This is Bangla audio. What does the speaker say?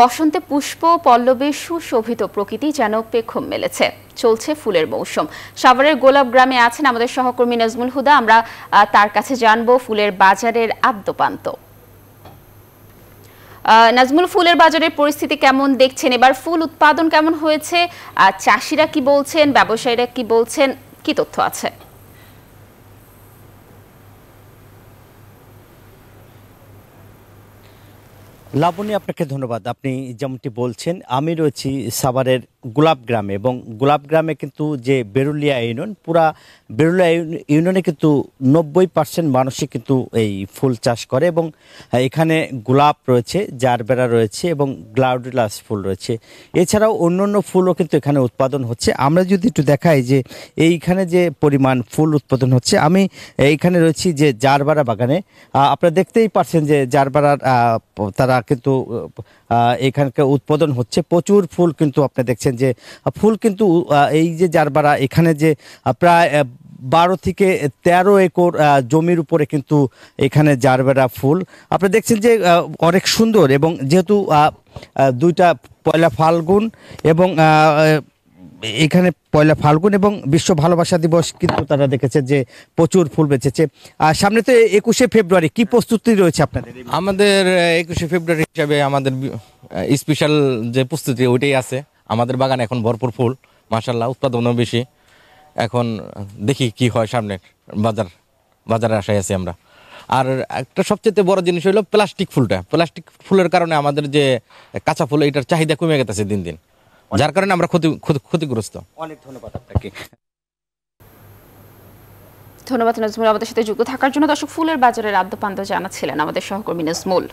বসন্তে পুষ্প পল্লবে সুশোভিত প্রকৃতি যেন পেখম মেলেছে চলছে ফুলের মৌসুম সাভারের গোলাপ গ্রামে আছেন আমাদের সহকর্মী নাজমুল হুদা আমরা তার কাছে জানবো ফুলের বাজারের আদ্যপান্ত নাজমুল ফুলের বাজারের পরিস্থিতি কেমন দেখছেন এবার ফুল উৎপাদন কেমন হয়েছে চাষিরা কি বলছেন ব্যবসায়ীরা কি বলছেন কি তথ্য আছে লাবণী আপনাকে ধন্যবাদ আপনি যেমনটি বলছেন আমি রয়েছি সাভারের গোলাপ গ্রামে এবং গোলাপ গ্রামে কিন্তু যে বেরুলিয়া ইউনিয়ন পুরা বেরুলিয়া ইউনিয়নে কিন্তু নব্বই পার্সেন্ট মানুষই কিন্তু এই ফুল চাষ করে এবং এখানে গোলাপ রয়েছে জারবেরা রয়েছে এবং গ্লাউডিলাস ফুল রয়েছে এছাড়াও অন্য অন্য ফুলও কিন্তু এখানে উৎপাদন হচ্ছে আমরা যদি একটু দেখাই যে এইখানে যে পরিমাণ ফুল উৎপাদন হচ্ছে আমি এইখানে রয়েছি যে জারবারা বাগানে আপনারা দেখতেই পারছেন যে জারবারার তারা কিন্তু এখানকার উৎপাদন হচ্ছে প্রচুর ফুল কিন্তু আপনি দেখছেন দেখছেন যে ফুল কিন্তু এই যে জারবারা এখানে যে প্রায় বারো থেকে ১৩ একর জমির উপরে কিন্তু এখানে জারবেরা ফুল আপনি দেখছেন যে অনেক সুন্দর এবং যেহেতু দুইটা পয়লা ফাল্গুন এবং এখানে পয়লা ফাল্গুন এবং বিশ্ব ভালোবাসা দিবস কিন্তু তারা দেখেছে যে প্রচুর ফুল বেঁচেছে আর সামনে তো একুশে ফেব্রুয়ারি কি প্রস্তুতি রয়েছে আপনাদের আমাদের একুশে ফেব্রুয়ারি হিসাবে আমাদের স্পেশাল যে প্রস্তুতি ওইটাই আছে আমাদের বাগানে এখন ভরপুর ফুল মাসাল্লাহ উৎপাদনও বেশি এখন দেখি কি হয় সামনের বাজার বাজারে আশায় আছি আমরা আর একটা সবচেয়ে বড় জিনিস হলো প্লাস্টিক ফুলটা প্লাস্টিক ফুলের কারণে আমাদের যে কাঁচা ফুল এটার চাহিদা কমে গেছে দিন দিন যার কারণে আমরা ক্ষতি ক্ষতিগ্রস্ত অনেক ধন্যবাদ আপনাকে ধন্যবাদ নজমুল আমাদের সাথে যুক্ত থাকার জন্য দর্শক ফুলের বাজারের আদ্যপান্ত জানাচ্ছিলেন আমাদের সহকর্মী নজমুল